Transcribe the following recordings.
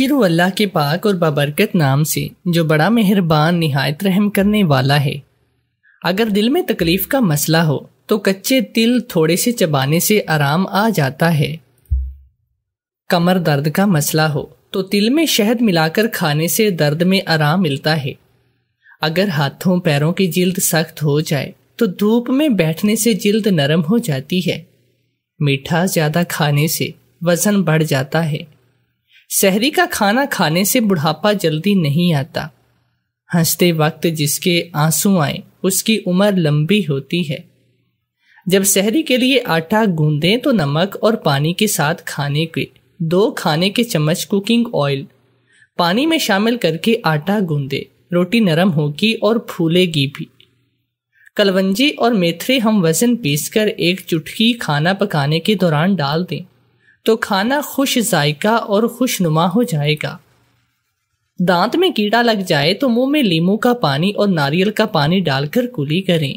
शुरु अल्लाह के पाक और बाबरकत नाम से जो बड़ा मेहरबान नहायत रहम करने वाला है अगर दिल में तकलीफ का मसला हो तो कच्चे तिल थोड़े से चबाने से आराम आ जाता है कमर दर्द का मसला हो तो तिल में शहद मिलाकर खाने से दर्द में आराम मिलता है अगर हाथों पैरों की जिल्द सख्त हो जाए तो धूप में बैठने से जिल्द नरम हो जाती है मीठा ज़्यादा खाने से वज़न बढ़ जाता है शहरी का खाना खाने से बुढ़ापा जल्दी नहीं आता हंसते वक्त जिसके आंसू आए उसकी उम्र लंबी होती है जब शहरी के लिए आटा गूंदें तो नमक और पानी के साथ खाने के दो खाने के चम्मच कुकिंग ऑयल पानी में शामिल करके आटा गूंदे रोटी नरम होगी और फूलेगी भी कलवंजी और मेथरे हम वजन पीसकर एक चुटकी खाना पकाने के दौरान डाल दें तो खाना खुश जायका और खुशनुमा हो जाएगा दांत में कीड़ा लग जाए तो मुंह में लीमू का पानी और नारियल का पानी डालकर कुली करें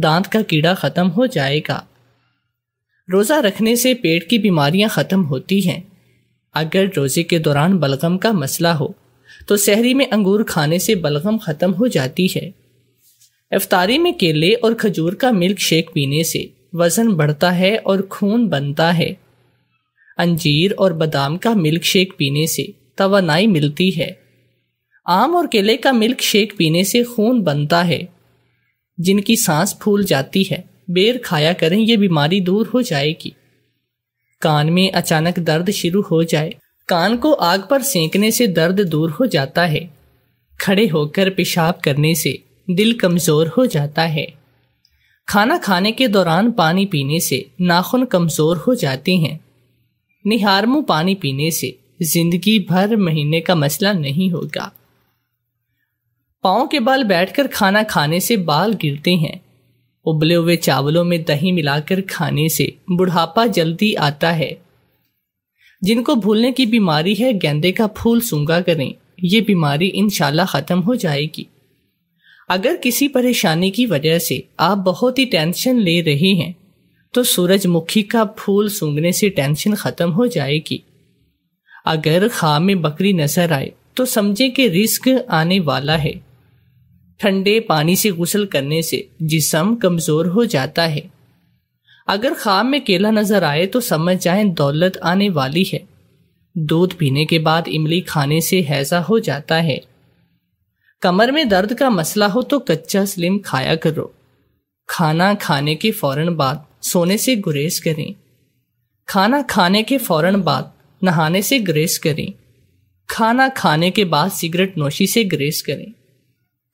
दांत का कीड़ा ख़त्म हो जाएगा रोज़ा रखने से पेट की बीमारियां ख़त्म होती हैं अगर रोज़े के दौरान बलगम का मसला हो तो शहरी में अंगूर खाने से बलगम ख़त्म हो जाती है इफ्तारी में केले और खजूर का मिल्क शेक पीने से वज़न बढ़ता है और खून बनता है अंजीर और बादाम का मिल्क शेक पीने से तोानाई मिलती है आम और केले का मिल्क शेक पीने से खून बनता है जिनकी सांस फूल जाती है बेर खाया करें यह बीमारी दूर हो जाएगी कान में अचानक दर्द शुरू हो जाए कान को आग पर सेंकने से दर्द दूर हो जाता है खड़े होकर पेशाब करने से दिल कमज़ोर हो जाता है खाना खाने के दौरान पानी पीने से नाखून कमज़ोर हो जाते हैं निहारमू पानी पीने से जिंदगी भर महीने का मसला नहीं होगा पाओ के बाल बैठकर खाना खाने से बाल गिरते हैं उबले हुए चावलों में दही मिलाकर खाने से बुढ़ापा जल्दी आता है जिनको भूलने की बीमारी है गेंदे का फूल सूंगा करें ये बीमारी इनशाला ख़त्म हो जाएगी अगर किसी परेशानी की वजह से आप बहुत ही टेंशन ले रहे हैं तो सूरजमुखी का फूल सूंघने से टेंशन खत्म हो जाएगी अगर खा में बकरी नजर आए तो समझे कि रिस्क आने वाला है ठंडे पानी से गुसल करने से जिसम कमजोर हो जाता है अगर खाम में केला नजर आए तो समझ जाए दौलत आने वाली है दूध पीने के बाद इमली खाने से हैजा हो जाता है कमर में दर्द का मसला हो तो कच्चा स्लिम खाया करो खाना खाने के फौरन बाद सोने से गुरेज करें खाना खाने के फौरन बाद नहाने से ग्रेस करें खाना खाने के बाद सिगरेट नोशी से ग्रेस करें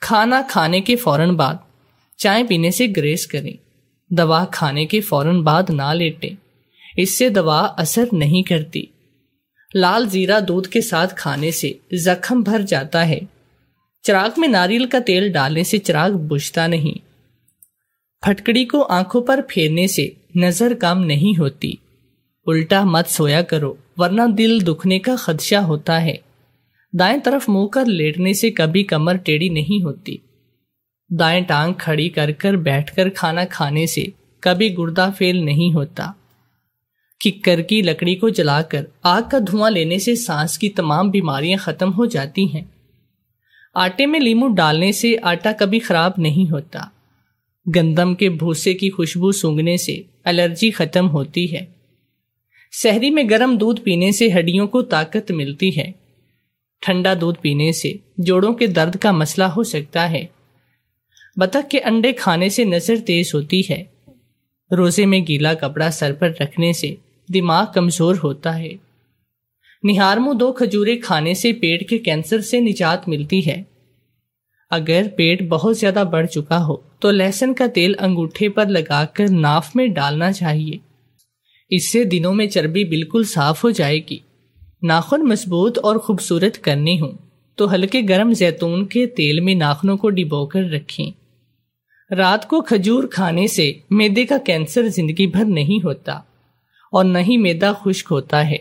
खाना खाने के फौरन बाद चाय पीने से ग्रेस करें दवा खाने के फौरन बाद ना लेटें इससे दवा असर नहीं करती लाल जीरा दूध के साथ खाने से जख्म भर जाता है चिराग में नारियल का तेल डालने से चिराग बुझता नहीं फटकड़ी को आंखों पर फेरने से नज़र काम नहीं होती उल्टा मत सोया करो वरना दिल दुखने का खदशा होता है दाएं तरफ मुंह कर लेटने से कभी कमर टेढ़ी नहीं होती दाएं टांग खड़ी कर कर बैठ कर खाना खाने से कभी गुर्दा फेल नहीं होता किक्कर की लकड़ी को जलाकर आग का धुआं लेने से सांस की तमाम बीमारियां खत्म हो जाती हैं आटे में लीमू डालने से आटा कभी खराब नहीं होता गंदम के भूसे की खुशबू सूंघने से एलर्जी खत्म होती है शहरी में गर्म दूध पीने से हड्डियों को ताकत मिलती है ठंडा दूध पीने से जोड़ों के दर्द का मसला हो सकता है बतख के अंडे खाने से नज़र तेज होती है रोजे में गीला कपड़ा सर पर रखने से दिमाग कमज़ोर होता है निहार मुँह दो खजूरे खाने से पेट के कैंसर से निजात मिलती है अगर पेट बहुत ज़्यादा बढ़ चुका हो तो लहसुन का तेल अंगूठे पर लगाकर नाफ में डालना चाहिए इससे दिनों में चर्बी बिल्कुल साफ हो जाएगी नाखून मजबूत और खूबसूरत करने हों तो हल्के गर्म जैतून के तेल में नाखनों को डिबोकर रखें रात को खजूर खाने से मैदे का कैंसर जिंदगी भर नहीं होता और न ही मैदा खुश्क होता है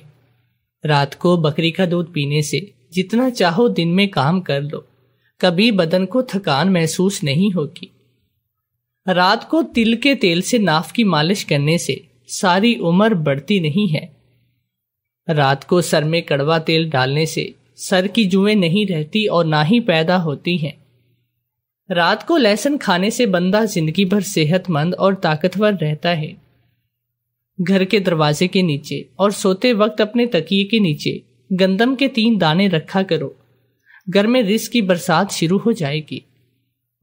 रात को बकरी का दूध पीने से जितना चाहो दिन में काम कर लो कभी बदन को थकान महसूस नहीं होगी रात को तिल के तेल से नाफ की मालिश करने से सारी उम्र बढ़ती नहीं है रात को सर में कड़वा तेल डालने से सर की जुएं नहीं रहती और ना ही पैदा होती हैं रात को लहसुन खाने से बंदा जिंदगी भर सेहतमंद और ताकतवर रहता है घर के दरवाजे के नीचे और सोते वक्त अपने तकिए के नीचे गंदम के तीन दाने रखा करो घर में रिस की बरसात शुरू हो जाएगी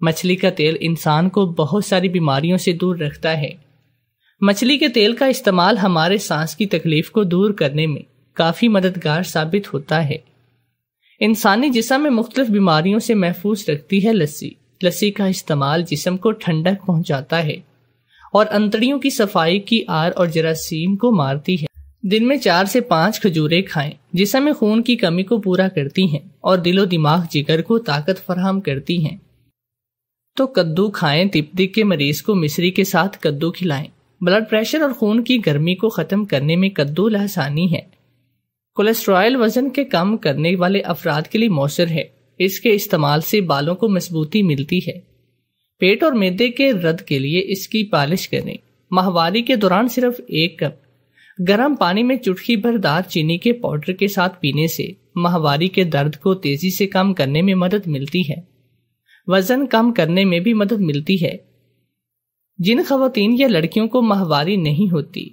मछली का तेल इंसान को बहुत सारी बीमारियों से दूर रखता है मछली के तेल का इस्तेमाल हमारे सांस की तकलीफ को दूर करने में काफ़ी मददगार साबित होता है इंसानी जिसम में मुख्तलिफ बीमारियों से महफूज रखती है लस्सी लस्सी का इस्तेमाल जिसम को ठंडक पहुंचाता है और अंतड़ियों की सफाई की आर और जरासीम को मारती है दिन में चार से पांच खजूरें खाएं जिसमें खून की कमी को पूरा करती हैं और दिलो दिमाग जिगर को ताकत फराहम करती हैं तो कद्दू खाएं तिपदी के मरीज को मिश्री के साथ कद्दू खिलाएं ब्लड प्रेशर और खून की गर्मी को ख़त्म करने में कद्दू लहसानी है कोलेस्ट्रॉयल वजन के कम करने वाले अफराद के लिए मौसर है इसके इस्तेमाल से बालों को मजबूती मिलती है पेट और मैदे के रद के लिए इसकी पालिश करें माहवारी के दौरान सिर्फ एक कप गर्म पानी में चुटकी भरदार चीनी के पाउडर के साथ पीने से माहवारी के दर्द को तेजी से कम करने में मदद मिलती है वजन कम करने में भी मदद मिलती है जिन खातन या लड़कियों को माहवारी नहीं होती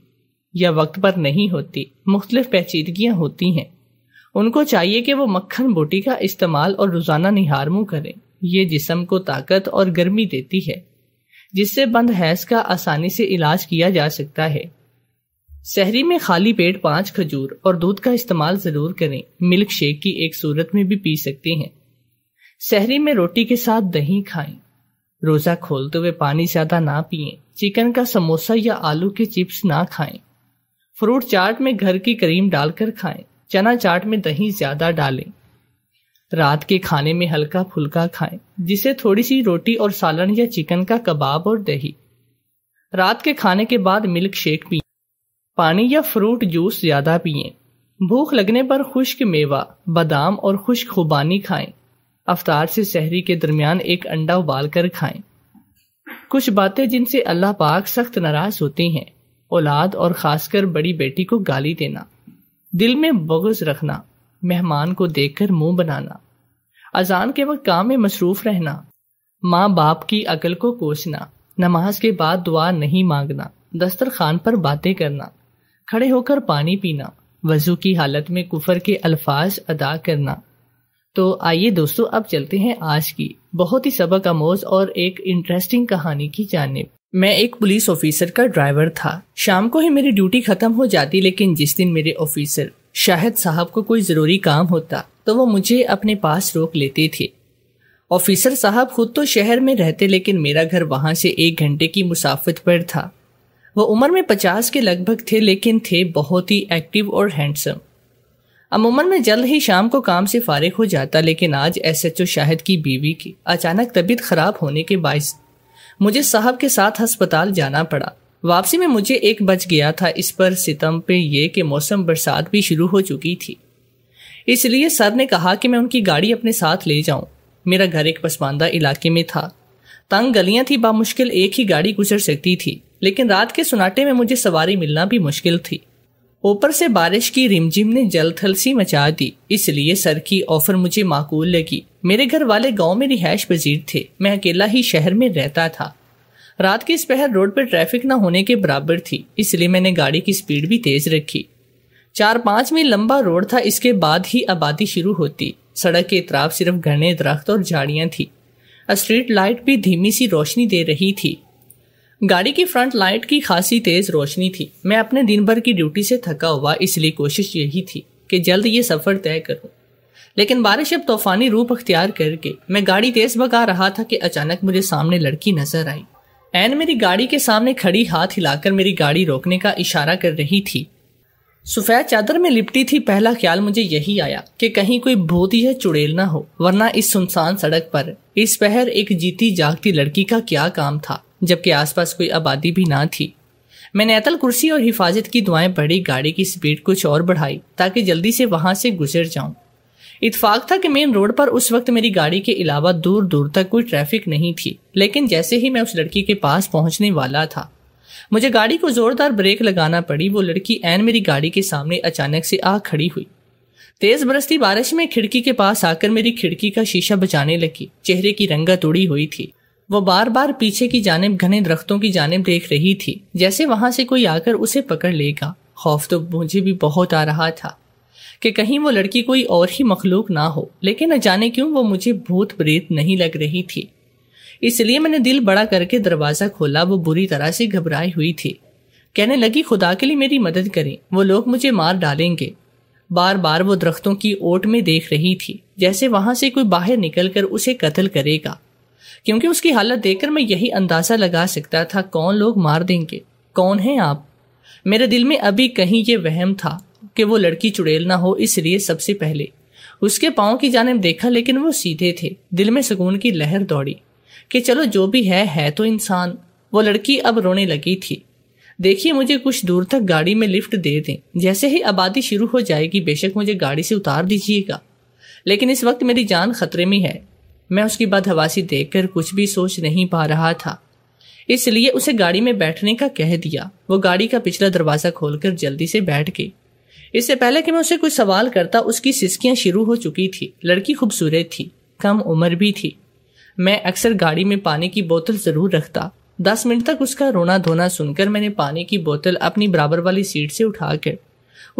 या वक्त पर नहीं होती मुख्तलिफ पेचीदगियां होती हैं उनको चाहिए कि वो मक्खन बोटी का इस्तेमाल और रोज़ाना निहार मुंह करें यह जिसम को ताकत और गर्मी देती है जिससे बंद हैस का आसानी से इलाज किया जा सकता है शहरी में खाली पेट पांच खजूर और दूध का इस्तेमाल ज़रूर करें मिल्क शेक की एक सूरत में भी पी सकते हैं सहरी में रोटी के साथ दही खाएं रोजा खोलते हुए पानी ज्यादा ना पिए चिकन का समोसा या आलू के चिप्स ना खाएं फ्रूट चाट में घर की क्रीम डालकर खाएं चना चाट में दही ज्यादा डालें रात के खाने में हल्का फुल्का खाएं जिसे थोड़ी सी रोटी और सालन या चिकन का कबाब और दही रात के खाने के बाद मिल्क शेक पिए पानी या फ्रूट जूस ज्यादा पिए भूख लगने पर खुश्क मेवा बादाम और खुश्क खुबानी खाएं अवतार से शहरी के दरमियान एक अंडा उबाल कर खाए कुछ बातें जिनसे अल्लाह पाक सख्त नाराज होती हैं औलाद और खासकर बड़ी बेटी को गाली देना दिल में बगज रखना मेहमान को देखकर मुंह बनाना अजान के वक्त काम में मसरूफ रहना माँ बाप की अकल को कोसना नमाज के बाद दुआ नहीं मांगना दस्तरखान पर बातें करना खड़े होकर पानी पीना वजू की हालत में कुफर के अल्फाज अदा करना तो आइए दोस्तों अब चलते हैं आज की बहुत ही सबक आमोज और एक इंटरेस्टिंग कहानी की जानब मैं एक पुलिस ऑफिसर का ड्राइवर था शाम को ही मेरी ड्यूटी खत्म हो जाती लेकिन जिस दिन मेरे ऑफिसर शाहिद साहब को कोई ज़रूरी काम होता तो वो मुझे अपने पास रोक लेते थे ऑफिसर साहब खुद तो शहर में रहते लेकिन मेरा घर वहाँ से एक घंटे की मुसाफत पर था वो उम्र में पचास के लगभग थे लेकिन थे बहुत ही एक्टिव और हैंडसम अमूमन मैं जल्द ही शाम को काम से फारिग हो जाता लेकिन आज एसएचओ शाहिद की बीवी की अचानक तबीयत खराब होने के बायस मुझे साहब के साथ अस्पताल जाना पड़ा वापसी में मुझे एक बज गया था इस पर सितम पे ये कि मौसम बरसात भी शुरू हो चुकी थी इसलिए सर ने कहा कि मैं उनकी गाड़ी अपने साथ ले जाऊं मेरा घर एक पसमानदा इलाके में था तंग गलियां थी बामुश्किल एक ही गाड़ी गुजर सकती थी लेकिन रात के सुनाटे में मुझे सवारी मिलना भी मुश्किल थी ऊपर से बारिश की रिमझिम ने जलथल सी मचा दी इसलिए सर की ऑफर मुझे माकूल लगी मेरे घर वाले गांव में रिहायश पजीर थे मैं अकेला ही शहर में रहता था रात की इस पहर रोड पर ट्रैफिक न होने के बराबर थी इसलिए मैंने गाड़ी की स्पीड भी तेज रखी चार पाँच में लंबा रोड था इसके बाद ही आबादी शुरू होती सड़क के इतराफ सिर्फ घने दरख्त और झाड़ियाँ थी स्ट्रीट लाइट भी धीमी सी रोशनी दे रही थी गाड़ी की फ्रंट लाइट की खासी तेज रोशनी थी मैं अपने दिन भर की ड्यूटी से थका हुआ इसलिए कोशिश यही थी कि जल्द ये सफ़र तय करूं। लेकिन बारिश अब तूफानी रूप अख्तियार करके मैं गाड़ी तेज भगा रहा था कि अचानक मुझे सामने लड़की नजर आई एन मेरी गाड़ी के सामने खड़ी हाथ हिलाकर मेरी गाड़ी रोकने का इशारा कर रही थी सफ़ेद चादर में लिपटी थी पहला ख्याल मुझे यही आया कि कहीं कोई भूत या चुड़ैल ना हो वरना इस सुनसान सड़क पर इस पहर एक जीती जागती लड़की का क्या काम था जबकि आसपास कोई आबादी भी ना थी मैंने अतल कुर्सी और हिफाजत की दुआएं पढ़ी गाड़ी की स्पीड कुछ और बढ़ाई ताकि जल्दी से वहां से गुजर जाऊं इतफाक था कि मेन रोड पर उस वक्त मेरी गाड़ी के अलावा दूर दूर तक कोई ट्रैफिक नहीं थी लेकिन जैसे ही मैं उस लड़की के पास पहुंचने वाला था मुझे गाड़ी को जोरदार ब्रेक लगाना पड़ी वो लड़की एन मेरी गाड़ी के सामने अचानक से आ खड़ी हुई तेज बरसती बारिश में खिड़की के पास आकर मेरी खिड़की का शीशा बचाने लगी चेहरे की रंगत उड़ी हुई थी वो बार बार पीछे की जानब घने दरख्तों की जानब देख रही थी जैसे वहां से कोई आकर उसे पकड़ लेगा खौफ तो मुझे भी बहुत आ रहा था कि कहीं वो लड़की कोई और ही मखलूक ना हो लेकिन न जाने क्यों वो मुझे भूत प्रेत नहीं लग रही थी इसलिए मैंने दिल बड़ा करके दरवाज़ा खोला वो बुरी तरह से घबराई हुई थी कहने लगी खुदा के लिए मेरी मदद करें वो लोग मुझे मार डालेंगे बार बार वो दरख्तों की ओट में देख रही थी जैसे वहां से कोई बाहर निकल कर उसे कत्ल करेगा क्योंकि उसकी हालत देखकर मैं यही अंदाज़ा लगा सकता था कौन लोग मार देंगे कौन हैं आप मेरे दिल में अभी कहीं ये वहम था कि वो लड़की चुड़ैल ना हो इसलिए सबसे पहले उसके पाँव की जानब देखा लेकिन वो सीधे थे दिल में सुकून की लहर दौड़ी कि चलो जो भी है है तो इंसान वो लड़की अब रोने लगी थी देखिए मुझे कुछ दूर तक गाड़ी में लिफ्ट दे दें जैसे ही आबादी शुरू हो जाएगी बेशक मुझे गाड़ी से उतार दीजिएगा लेकिन इस वक्त मेरी जान खतरे में है मैं उसकी बदहवासी देखकर कुछ भी सोच नहीं पा रहा था इसलिए उसे गाड़ी में बैठने का कह दिया वो गाड़ी का पिछला दरवाज़ा खोलकर जल्दी से बैठ गई इससे पहले कि मैं उसे कुछ सवाल करता उसकी सिस्कियां शुरू हो चुकी थी लड़की खूबसूरत थी कम उम्र भी थी मैं अक्सर गाड़ी में पानी की बोतल ज़रूर रखता दस मिनट तक उसका रोना धोना सुनकर मैंने पानी की बोतल अपनी बराबर वाली सीट से उठाकर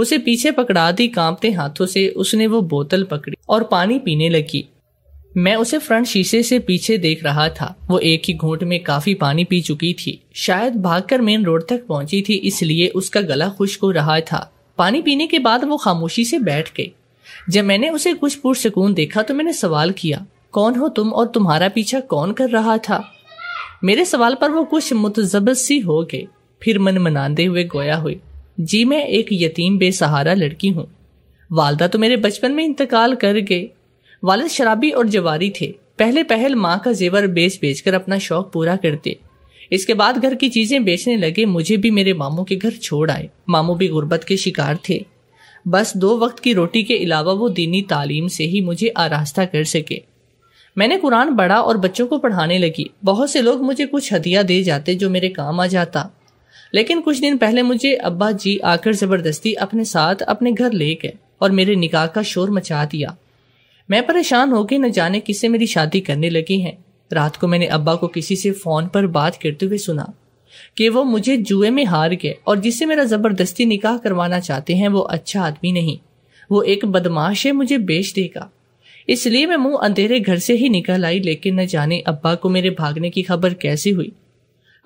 उसे पीछे पकड़ा दी कांपते हाथों से उसने वो बोतल पकड़ी और पानी पीने लगी मैं उसे फ्रंट शीशे से पीछे देख रहा था वो एक ही घूट में काफी पानी पी चुकी थी शायद भागकर मेन रोड तक पहुंची थी इसलिए उसका गला खुश्क हो रहा था पानी पीने के बाद वो खामोशी से बैठ गई जब मैंने उसे कुछ पुरसकून देखा तो मैंने सवाल किया कौन हो तुम और तुम्हारा पीछा कौन कर रहा था मेरे सवाल पर वो कुछ मुतजब सी हो गई फिर मन मनाते हुए गोया हुई जी मैं एक यतीम बेसहारा लड़की हूँ वालदा तो मेरे बचपन में इंतकाल कर गए वालद शराबी और जवारी थे पहले पहल माँ का जेवर बेच बेच कर अपना शौक पूरा करते इसके बाद घर की चीजें बेचने लगे मुझे भी मेरे मामों के घर छोड़ आए मामू भी गुर्बत के शिकार थे बस दो वक्त की रोटी के अलावा वो दीनी तालीम से ही मुझे आरास्ता कर सके मैंने कुरान पढ़ा और बच्चों को पढ़ाने लगी बहुत से लोग मुझे कुछ हदिया दे जाते जो मेरे काम आ जाता लेकिन कुछ दिन पहले मुझे अब्बा जी आकर ज़बरदस्ती अपने साथ अपने घर ले गए और मेरे निकाह का शोर मचा दिया मैं परेशान होकर न जाने किससे मेरी शादी करने लगी है रात को मैंने अब्बा को किसी से फ़ोन पर बात करते हुए सुना कि वो मुझे जुए में हार गए और जिससे मेरा ज़बरदस्ती निकाह करवाना चाहते हैं वो अच्छा आदमी नहीं वो एक बदमाश है मुझे बेच देगा इसलिए मैं मुंह अंधेरे घर से ही निकल आई लेकिन न जाने अब्बा को मेरे भागने की खबर कैसे हुई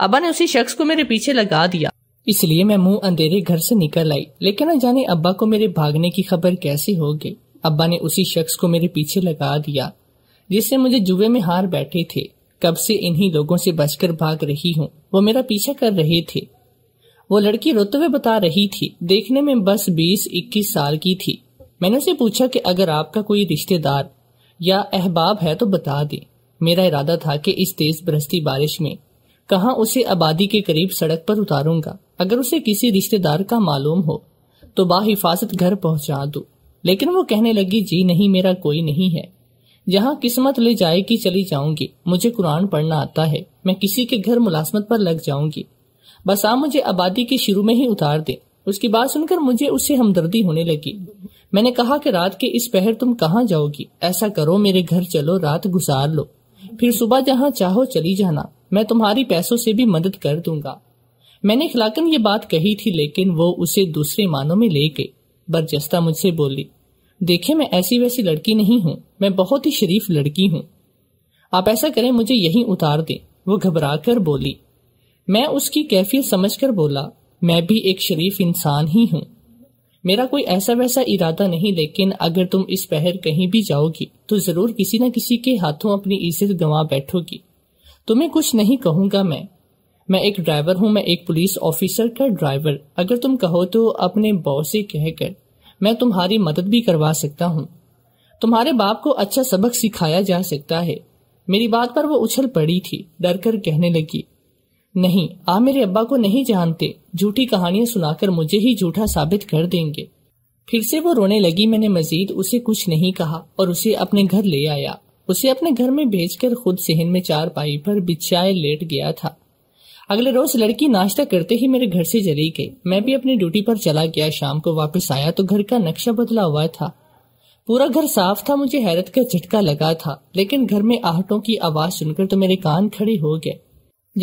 अब्बा ने उसी शख्स को मेरे पीछे लगा दिया इसलिए मैं मुंह अंधेरे घर से निकल आई लेकिन न जाने अब्बा को मेरे भागने की खबर कैसे हो गई अब्बा ने उसी शख्स को मेरे पीछे लगा दिया जिससे मुझे जुए में हार बैठे थे कब से इन्हीं लोगों से बचकर भाग रही हूँ वो मेरा पीछा कर रहे थे वो लड़की रोते हुए बता रही थी देखने में बस बीस इक्कीस साल की थी मैंने उसे पूछा कि अगर आपका कोई रिश्तेदार या अहबाब है तो बता दे मेरा इरादा था कि इस तेज बरसती बारिश में कहा उसे आबादी के करीब सड़क पर उतारूंगा अगर उसे किसी रिश्तेदार का मालूम हो तो बाहिफाजत घर पहुंचा दू लेकिन वो कहने लगी जी नहीं मेरा कोई नहीं है जहाँ किस्मत ले जाएगी चली जाऊंगी मुझे कुरान पढ़ना आता है मैं किसी के घर मुलाजमत पर लग जाऊंगी बस आप मुझे आबादी के शुरू में ही उतार दे उसकी बात सुनकर मुझे उससे हमदर्दी होने लगी मैंने कहा कि रात के इस पहर तुम कहाँ जाओगी ऐसा करो मेरे घर चलो रात गुजार लो फिर सुबह जहाँ चाहो चली जाना मैं तुम्हारी पैसों से भी मदद कर दूंगा मैंने खिलाकन ये बात कही थी लेकिन वो उसे दूसरे मानों में ले गई बरजस्ता मुझसे बोली देखे मैं ऐसी वैसी लड़की नहीं हूं मैं बहुत ही शरीफ लड़की हूं आप ऐसा करें मुझे यहीं उतार दें वो घबरा कर बोली मैं उसकी कैफियत समझकर बोला मैं भी एक शरीफ इंसान ही हूं मेरा कोई ऐसा वैसा इरादा नहीं लेकिन अगर तुम इस पहर कहीं भी जाओगी तो जरूर किसी न किसी के हाथों अपनी इज्जत गंवा बैठोगी तुम्हें कुछ नहीं कहूंगा मैं मैं एक ड्राइवर हूं मैं एक पुलिस ऑफिसर का ड्राइवर अगर तुम कहो तो अपने बॉस से कहकर मैं तुम्हारी मदद भी करवा सकता हूँ तुम्हारे बाप को अच्छा सबक सिखाया जा सकता है मेरी बात पर वो उछल पड़ी थी डर कर कहने लगी नहीं आप मेरे अब्बा को नहीं जानते झूठी कहानियां सुनाकर मुझे ही झूठा साबित कर देंगे फिर से वो रोने लगी मैंने मजीद उसे कुछ नहीं कहा और उसे अपने घर ले आया उसे अपने घर में भेजकर खुद सहन में चार पाई पर बिछाए लेट गया था अगले रोज लड़की नाश्ता करते ही मेरे घर से चली गई मैं भी अपनी ड्यूटी पर चला गया शाम को वापस आया तो घर का नक्शा बदला हुआ था पूरा घर साफ था मुझे हैरत का झटका लगा था लेकिन घर में आहटों की आवाज सुनकर तो मेरे कान खड़े हो गए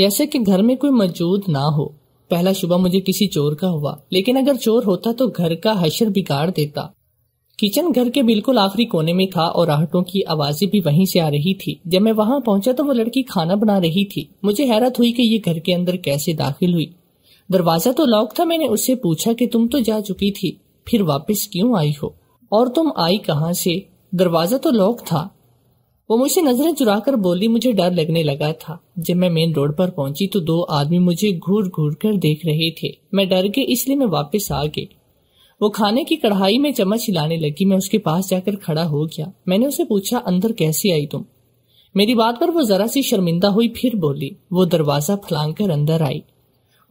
जैसे कि घर में कोई मौजूद ना हो पहला सुबह मुझे किसी चोर का हुआ लेकिन अगर चोर होता तो घर का हशर बिगाड़ देता किचन घर के बिल्कुल आखिरी कोने में था और आहटों की आवाजें भी वहीं से आ रही थी जब मैं वहां पहुंचा तो वो लड़की खाना बना रही थी मुझे हैरत हुई कि ये घर के अंदर कैसे दाखिल हुई दरवाजा तो लॉक था मैंने उससे पूछा कि तुम तो जा चुकी थी फिर वापस क्यों आई हो और तुम आई कहाँ से दरवाजा तो लॉक था वो मुझसे नजरें कर बोली मुझे डर लगने लगा था जब मैं मेन रोड पर पहुंची तो दो आदमी मुझे घूर घूर कर देख रहे थे मैं डर गई इसलिए मैं वापस आ गई वो खाने की कढ़ाई में चम्मच हिलाने लगी मैं उसके पास जाकर खड़ा हो गया मैंने उसे पूछा अंदर कैसे आई तुम मेरी बात पर वो जरा सी शर्मिंदा हुई फिर बोली वो दरवाजा फलांग कर अंदर आई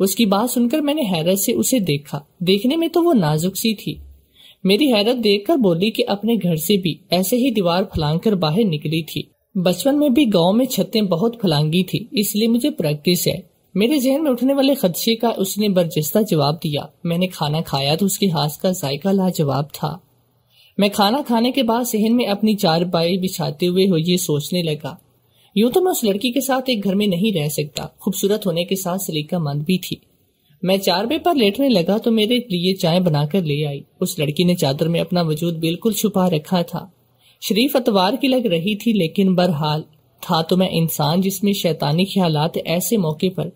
उसकी बात सुनकर मैंने हैरत से उसे देखा देखने में तो वो नाजुक सी थी मेरी हैरत देखकर बोली कि अपने घर से भी ऐसे ही दीवार फलांग कर बाहर निकली थी बचपन में भी गांव में छतें बहुत फलांगी थी इसलिए मुझे प्रैक्टिस है मेरे जहन में उठने वाले खदशे का उसने बर्जिस्ता जवाब दिया मैंने खाना खाया तो उसके हाथ का जायका लाजवाब था मैं खाना खाने के बाद सहन में अपनी चारपाई बिछाते हुए हो ये सोचने लगा यूं तो मैं उस लड़की के साथ एक घर में नहीं रह सकता खूबसूरत होने के साथ सलीका मंद भी थी मैं चारबे पर लेटने लगा तो मेरे लिए चाय बनाकर ले आई उस लड़की ने चादर में अपना वजूद बिल्कुल छुपा रखा था शरीफ अतवार की लग रही थी लेकिन बहरहाल था तो मैं इंसान जिसमें शैतानी ख्याल ऐसे मौके पर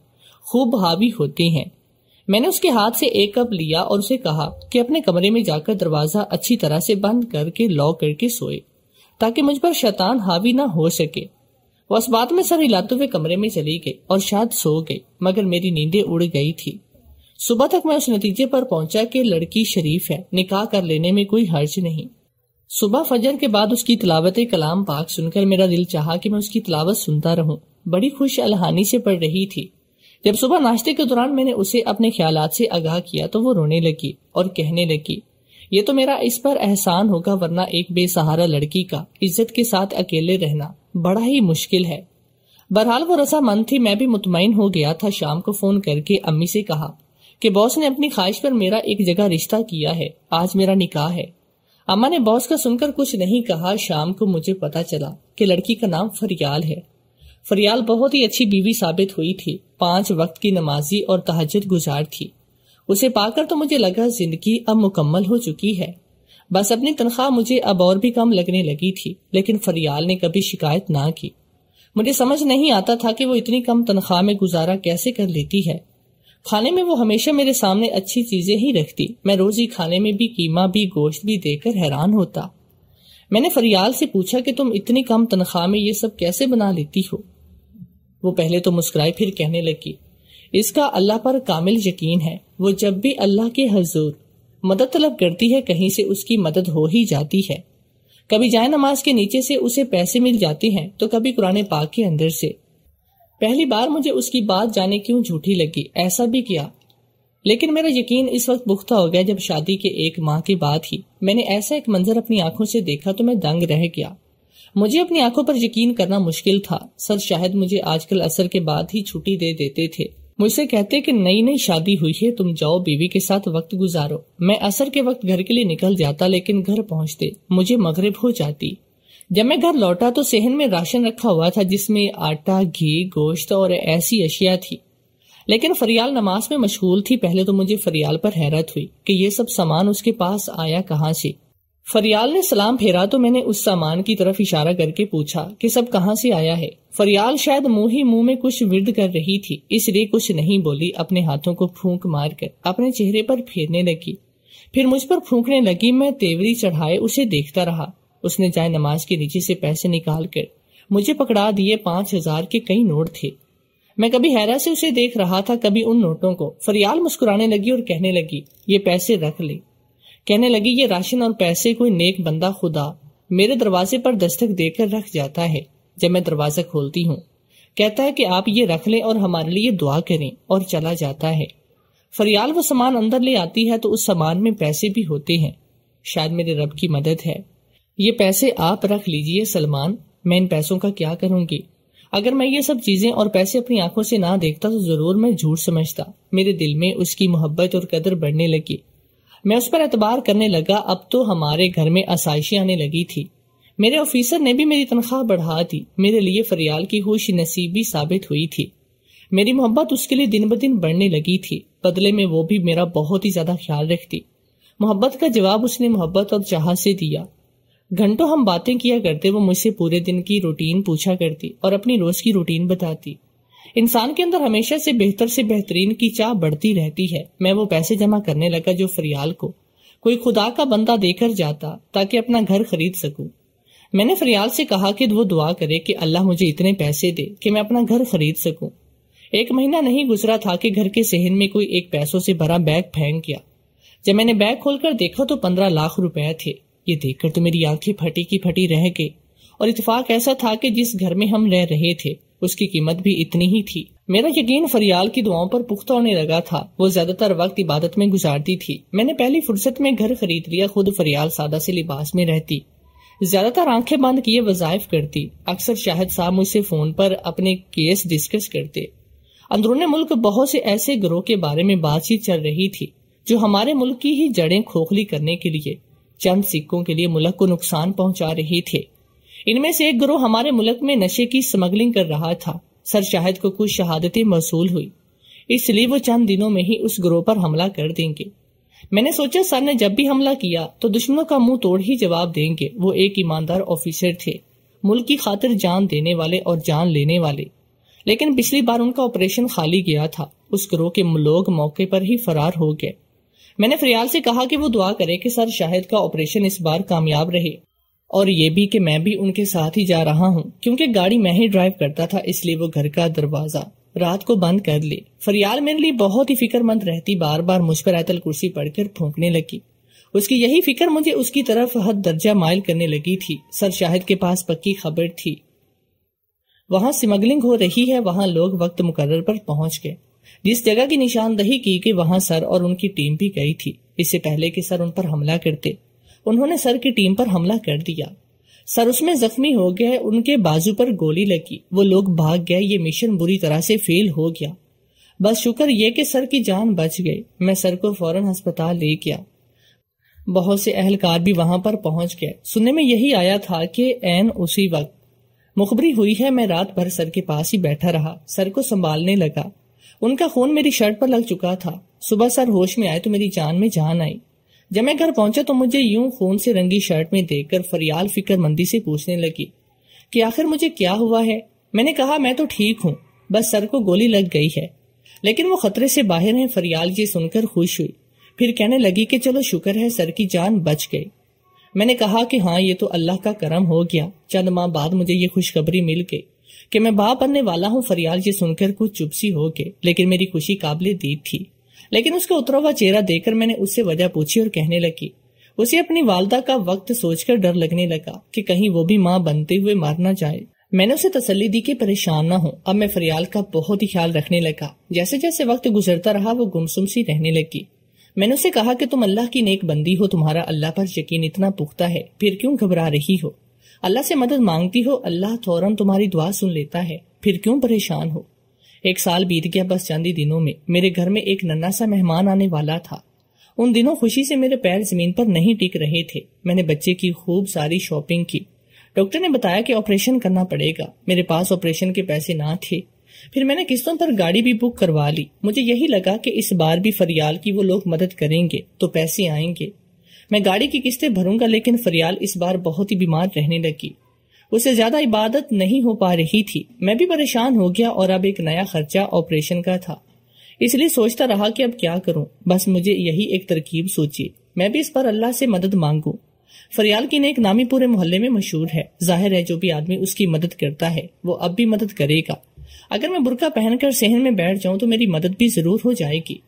खूब हावी होते हैं मैंने उसके हाथ से एक कप लिया और उसे कहा कि अपने कमरे में जाकर दरवाजा अच्छी तरह से बंद करके लॉक करके सोए ताकि मुझ पर शैतान हावी ना हो सके वह उस बात में सर हिलाते हुए कमरे में चली गई और शायद सो गई मगर मेरी नींदें उड़ गई थी सुबह तक मैं उस नतीजे पर पहुंचा कि लड़की शरीफ है निकाह कर लेने में कोई हर्ज नहीं सुबह फजर के बाद उसकी तलावत कलाम पाक सुनकर मेरा दिल चाहा कि मैं उसकी तलावत सुनता रहूं बड़ी खुश अलहानी से पढ़ रही थी जब सुबह नाश्ते के दौरान मैंने उसे अपने ख्याल से आगाह किया तो वो रोने लगी और कहने लगी ये तो मेरा इस पर एहसान होगा वरना एक बेसहारा लड़की का इज्जत के साथ अकेले रहना बड़ा ही मुश्किल है बहरहाल वो मंद थी मैं भी मुतमिन हो गया था शाम को फोन करके अम्मी से कहा कि बॉस ने अपनी ख्वाहिश पर मेरा एक जगह रिश्ता किया है आज मेरा निकाह है अम्मा ने बॉस का सुनकर कुछ नहीं कहा शाम को मुझे पता चला कि लड़की का नाम फरियाल है फरियाल बहुत ही अच्छी बीवी साबित हुई थी पांच वक्त की नमाजी और तहजद गुजार थी उसे पाकर तो मुझे लगा जिंदगी अब मुकम्मल हो चुकी है बस अपनी तनख्वाह मुझे अब और भी कम लगने लगी थी लेकिन फरियाल ने कभी शिकायत ना की मुझे समझ नहीं आता था कि वो इतनी कम तनख्वाह में गुजारा कैसे कर लेती है खाने में वो हमेशा मेरे सामने अच्छी चीजें ही रखती मैं रोज ही खाने में भी कीमा भी गोश्त भी देकर हैरान होता मैंने फरियाल से पूछा कि तुम इतनी कम तनख्वाह में ये सब कैसे बना लेती हो वो पहले तो मुस्कुराई फिर कहने लगी इसका अल्लाह पर कामिल यकीन है वो जब भी अल्लाह के हजूर मदद तलब करती है कहीं से उसकी मदद हो ही जाती है कभी जाए नमाज के नीचे से उसे पैसे मिल जाते हैं तो कभी कुरान पाक के अंदर से पहली बार मुझे उसकी बात जाने क्यों झूठी लगी ऐसा भी किया लेकिन मेरा यकीन इस वक्त पुख्ता हो गया जब शादी के एक माह के बाद ही मैंने ऐसा एक मंजर अपनी आंखों से देखा तो मैं दंग रह गया मुझे अपनी आंखों पर यकीन करना मुश्किल था सर शायद मुझे आजकल असर के बाद ही छुट्टी दे देते थे मुझसे कहते कि नई नई शादी हुई है तुम जाओ बीवी के साथ वक्त गुजारो मैं असर के वक्त घर के लिए निकल जाता लेकिन घर पहुंचते मुझे मगरब हो जाती जब मैं घर लौटा तो सेहन में राशन रखा हुआ था जिसमें आटा घी गोश्त और ऐसी अशिया थी लेकिन फरियाल नमाज में मशगूल थी पहले तो मुझे फरियाल पर हैरत हुई कि ये सब सामान उसके पास आया कहाँ से फरियाल ने सलाम फेरा तो मैंने उस सामान की तरफ इशारा करके पूछा कि सब कहाँ से आया है फरियाल शायद मुंह ही मुंह में कुछ विर्द कर रही थी इसलिए कुछ नहीं बोली अपने हाथों को फूंक मार कर अपने चेहरे पर फेरने लगी फिर मुझ पर फूंकने लगी मैं तेवरी चढ़ाए उसे देखता रहा उसने जाए नमाज के नीचे से पैसे निकाल कर मुझे पकड़ा दिए पांच हजार के कई नोट थे मैं कभी हैरा से उसे देख रहा था कभी उन नोटों को फरियाल मुस्कुराने लगी और कहने लगी ये पैसे रख ले कहने लगी ये राशन और पैसे कोई नेक बंदा खुदा मेरे दरवाजे पर दस्तक देकर रख जाता है जब मैं दरवाजा खोलती हूँ कहता है कि आप ये रख लें और हमारे लिए दुआ करें और चला जाता है फरियाल वो सामान अंदर ले आती है तो उस सामान में पैसे भी होते हैं शायद मेरे रब की मदद है ये पैसे आप रख लीजिए सलमान मैं इन पैसों का क्या करूंगी अगर मैं ये सब चीजें और पैसे अपनी आंखों से ना देखता तो जरूर मैं झूठ समझता मेरे दिल में उसकी मोहब्बत और कदर बढ़ने लगी मैं उस पर एतबार करने लगा अब तो हमारे घर में आसाइशी आने लगी थी मेरे ऑफिसर ने भी मेरी तनख्वाह बढ़ा दी मेरे लिए फरियाल की खुश नसीबी साबित हुई थी मेरी मोहब्बत उसके लिए दिन ब दिन बढ़ने लगी थी बदले में वो भी मेरा बहुत ही ज्यादा ख्याल रखती मोहब्बत का जवाब उसने मोहब्बत और चाह से दिया घंटों हम बातें किया करते वो मुझसे पूरे दिन की रूटीन पूछा करती और अपनी रोज की रूटीन बताती इंसान के अंदर हमेशा से बेहतर से बेहतरीन की चाह बढ़ती रहती है मैं वो पैसे जमा करने लगा जो फरियाल को कोई खुदा का बंदा देकर जाता ताकि अपना घर खरीद सकूं मैंने फरियाल से कहा कि वो दुआ करे कि अल्लाह मुझे इतने पैसे दे कि मैं अपना घर खरीद सकूं एक महीना नहीं गुजरा था कि घर के सहन में कोई एक पैसों से भरा बैग फेंक गया जब मैंने बैग खोलकर देखा तो पंद्रह लाख रुपए थे ये देखकर तो मेरी आंखें फटी की फटी रह गई और इतफाक ऐसा था कि जिस घर में हम रह रहे थे उसकी कीमत भी इतनी ही थी मेरा यकीन फरियाल की दुआओं पर पुख्ता होने लगा था वो ज्यादातर वक्त इबादत में गुजारती थी मैंने पहली फुर्सत में घर खरीद लिया खुद फरियाल सादा से लिबास में रहती ज्यादातर आंखें बंद किए वजायफ करती अक्सर शाहिद साहब मुझसे फोन पर अपने केस डिस्कस करते अंदरून मुल्क बहुत से ऐसे ग्रोह के बारे में बातचीत चल रही थी जो हमारे मुल्क की ही जड़ें खोखली करने के लिए चंद सिक्कों के लिए मुल्क को नुकसान पहुंचा रही थे इनमें से एक गिरोह हमारे मुल्क में नशे की स्मगलिंग कर रहा था सर शाहिद को कुछ शहादतें मौसूल हुई इसलिए वो चंद दिनों में ही उस गिरोह पर हमला कर देंगे मैंने सोचा सर ने जब भी हमला किया तो दुश्मनों का मुंह तोड़ ही जवाब देंगे वो एक ईमानदार ऑफिसर थे मुल्क की खातिर जान देने वाले और जान लेने वाले लेकिन पिछली बार उनका ऑपरेशन खाली गया था उस गिरोह के लोग मौके पर ही फरार हो गए मैंने फरियाल से कहा कि वो दुआ करे कि सर शाहिद का ऑपरेशन इस बार कामयाब रहे और ये भी कि मैं भी उनके साथ ही जा रहा हूँ क्योंकि गाड़ी मैं ही ड्राइव करता था इसलिए वो घर का दरवाजा रात को बंद कर ली फरियाल मेरे लिए बहुत ही फिक्रमंद रहती बार बार मुझ पर आयतल कुर्सी पढ़कर फूकने लगी उसकी यही फिक्र मुझे उसकी तरफ हद दर्जा माइल करने लगी थी सर शाहिद के पास पक्की खबर थी वहां स्मगलिंग हो रही है वहां लोग वक्त मुकर्र पर पहुंच गए जिस जगह की निशानदही की कि वहां सर और उनकी टीम भी गई थी इससे पहले कि सर उन पर हमला करते उन्होंने सर की टीम पर हमला कर दिया सर उसमें जख्मी हो गए उनके बाजू पर गोली लगी वो लोग भाग गए ये मिशन बुरी तरह से फेल हो गया बस शुक्र यह कि सर की जान बच गई मैं सर को फौरन अस्पताल ले गया बहुत से अहलकार भी वहां पर पहुंच गए सुनने में यही आया था कि एन उसी वक्त मुखबरी हुई है मैं रात भर सर के पास ही बैठा रहा सर को संभालने लगा उनका खून मेरी शर्ट पर लग चुका था सुबह सर होश में आए तो मेरी जान में जान आई जब मैं घर पहुंचा तो मुझे यूं खून से रंगी शर्ट में देखकर फरियाल मंदी से पूछने लगी कि आखिर मुझे क्या हुआ है मैंने कहा मैं तो ठीक हूँ बस सर को गोली लग गई है लेकिन वो खतरे से बाहर है फरियाल जी सुनकर खुश हुई फिर कहने लगी कि चलो शुक्र है सर की जान बच गई मैंने कहा कि हाँ ये तो अल्लाह का करम हो गया चंद माह बाद मुझे ये खुशखबरी मिल गई कि मैं बाप बनने वाला हूँ फरियाल जी सुनकर कुछ चुपसी हो गए लेकिन मेरी खुशी काबिल दीद थी लेकिन उसका उतरा हुआ चेहरा देखकर मैंने उससे वजह पूछी और कहने लगी उसे अपनी वालदा का वक्त सोचकर डर लगने लगा कि कहीं वो भी माँ बनते हुए मार न जाए मैंने उसे तसल्ली दी कि परेशान न हो अब मैं फरियाल का बहुत ही ख्याल रखने लगा जैसे जैसे वक्त गुजरता रहा वो गुमसुम सी रहने लगी मैंने उसे कहा कि तुम अल्लाह की नेक बंदी हो तुम्हारा अल्लाह पर यकीन इतना पुख्ता है फिर क्यों घबरा रही हो अल्लाह से मदद मांगती हो अल्लाह फौरन तुम्हारी दुआ सुन लेता है फिर क्यों परेशान हो एक साल बीत गया बस चांदी दिनों में मेरे घर में एक नन्ना सा मेहमान आने वाला था उन दिनों खुशी से मेरे पैर जमीन पर नहीं टिक रहे थे मैंने बच्चे की खूब सारी शॉपिंग की डॉक्टर ने बताया कि ऑपरेशन करना पड़ेगा मेरे पास ऑपरेशन के पैसे ना थे फिर मैंने किस्तों पर गाड़ी भी बुक करवा ली मुझे यही लगा कि इस बार भी फरियाल की वो लोग मदद करेंगे तो पैसे आएंगे मैं गाड़ी की किस्तें भरूंगा लेकिन फरियाल इस बार बहुत ही बीमार रहने लगी उससे ज्यादा इबादत नहीं हो पा रही थी मैं भी परेशान हो गया और अब एक नया खर्चा ऑपरेशन का था इसलिए सोचता रहा कि अब क्या करूं बस मुझे यही एक तरकीब सोची मैं भी इस पर अल्लाह से मदद मांगू फरियाल की नेक नामी पूरे मोहल्ले में मशहूर है जाहिर है जो भी आदमी उसकी मदद करता है वो अब भी मदद करेगा अगर मैं बुरका पहनकर सहन में बैठ जाऊं तो मेरी मदद भी जरूर हो जाएगी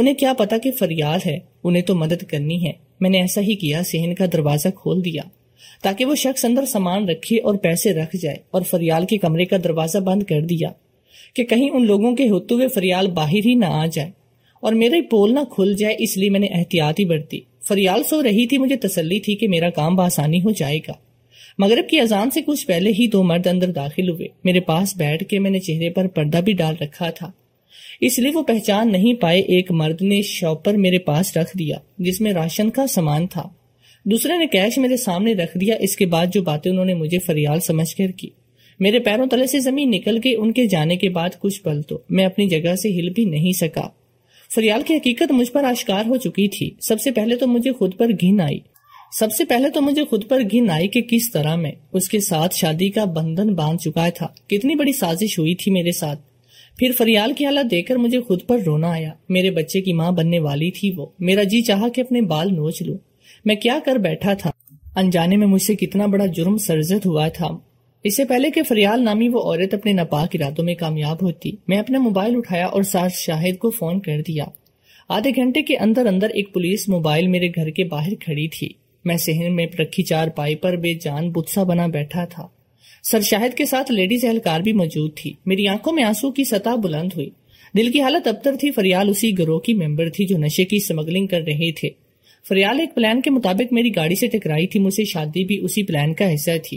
उन्हें क्या पता कि फरियाल है उन्हें तो मदद करनी है मैंने ऐसा ही किया सेहन का दरवाजा खोल दिया ताकि वो शख्स अंदर सामान रखे और पैसे रख जाए और फरियाल के कमरे का दरवाजा बंद कर दिया कि कहीं उन लोगों के होते हुए फरियाल बाहर ही ना आ जाए और मेरा पोल ना खुल जाए इसलिए मैंने एहतियात ही बरती फरियाल सो रही थी मुझे तसल्ली थी कि मेरा काम बसानी हो जाएगा मगरब की अजान से कुछ पहले ही दो मर्द अंदर दाखिल हुए मेरे पास बैठ के मैंने चेहरे पर पर्दा भी डाल रखा था इसलिए वो पहचान नहीं पाए एक मर्द ने शॉपर मेरे पास रख दिया जिसमें राशन का सामान था दूसरे ने कैश मेरे सामने रख दिया इसके बाद जो बातें उन्होंने मुझे फरियाल समझ कर की मेरे पैरों तले से जमीन निकल के उनके जाने के बाद कुछ पल तो मैं अपनी जगह से हिल भी नहीं सका फरियाल की हकीकत मुझ पर आश्कार हो चुकी थी सबसे पहले तो मुझे खुद पर घिन आई सबसे पहले तो मुझे खुद पर घिन आई कि किस तरह मैं उसके साथ शादी का बंधन बांध चुका था कितनी बड़ी साजिश हुई थी मेरे साथ फिर फरियाल की हालत देखकर मुझे खुद पर रोना आया मेरे बच्चे की माँ बनने वाली थी वो मेरा जी चाह कि अपने बाल नोच लूं मैं क्या कर बैठा था अनजाने में मुझसे कितना बड़ा जुर्म सर्जित हुआ था इससे पहले कि फरियाल नामी वो औरत अपने नपाक इरादों में कामयाब होती मैं अपना मोबाइल उठाया और साथ शाहिद को फोन कर दिया आधे घंटे के अंदर अंदर एक पुलिस मोबाइल मेरे घर के बाहर खड़ी थी मैं सहन में रखी चार पाई पर बेजान बुत्सा बना बैठा था सर शाहिद के साथ लेडीज एहलकार भी मौजूद थी मेरी आंखों में आंसू की सतह बुलंद हुई दिल की हालत अबतर थी फरियाल उसी गिरोह की मेंबर थी जो नशे की स्मगलिंग कर रहे थे फरियाल एक प्लान के मुताबिक मेरी गाड़ी से टकराई थी मुझसे शादी भी उसी प्लान का हिस्सा थी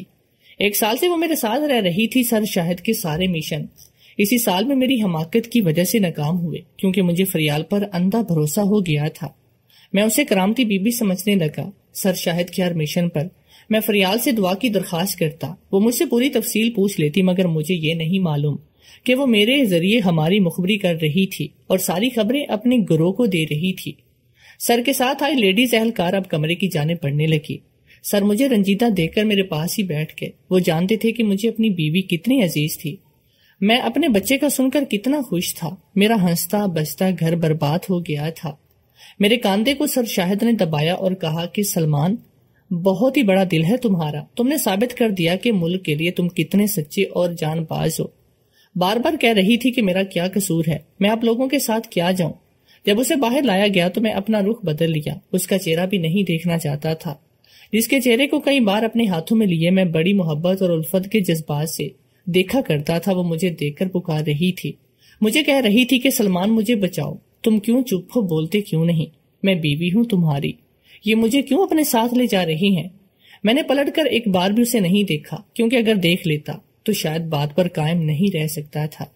एक साल से वो मेरे साथ रह रही थी सर शाहिद के सारे मिशन इसी साल में मेरी हमाकत की वजह से नाकाम हुए क्योंकि मुझे फरियाल पर अंधा भरोसा हो गया था मैं उसे करामती बीबी समझने लगा सर शाहिद के हर मिशन पर मैं फरियाल से दुआ की दरख्वास्त करता वो मुझसे पूरी तफसील पूछ लेती मगर मुझे ये नहीं मालूम कि वो मेरे जरिए हमारी मुखबरी कर रही थी और सारी खबरें अपने ग्रोह को दे रही थी सर के साथ आई लेडीज एहलकार अब कमरे की जाने पड़ने लगी सर मुझे रंजीदा देखकर मेरे पास ही बैठ गए वो जानते थे कि मुझे अपनी बीवी कितनी अजीज थी मैं अपने बच्चे का सुनकर कितना खुश था मेरा हंसता बजता घर बर्बाद हो गया था मेरे कांधे को सर शाहिद ने दबाया और कहा कि सलमान बहुत ही बड़ा दिल है तुम्हारा तुमने साबित कर दिया कि मुल्क के लिए तुम कितने सच्चे और जानबाज हो बार बार कह रही थी कि मेरा क्या कसूर है मैं आप लोगों के साथ क्या जाऊं जब उसे बाहर लाया गया तो मैं अपना रुख बदल लिया उसका चेहरा भी नहीं देखना चाहता था जिसके चेहरे को कई बार अपने हाथों में लिए मैं बड़ी मोहब्बत और उल्फत के जज्बात से देखा करता था वो मुझे देखकर पुकार रही थी मुझे कह रही थी कि सलमान मुझे बचाओ तुम क्यों चुप हो बोलते क्यों नहीं मैं बीवी हूँ तुम्हारी ये मुझे क्यों अपने साथ ले जा रही हैं मैंने पलट कर एक बार भी उसे नहीं देखा क्योंकि अगर देख लेता तो शायद बात पर कायम नहीं रह सकता था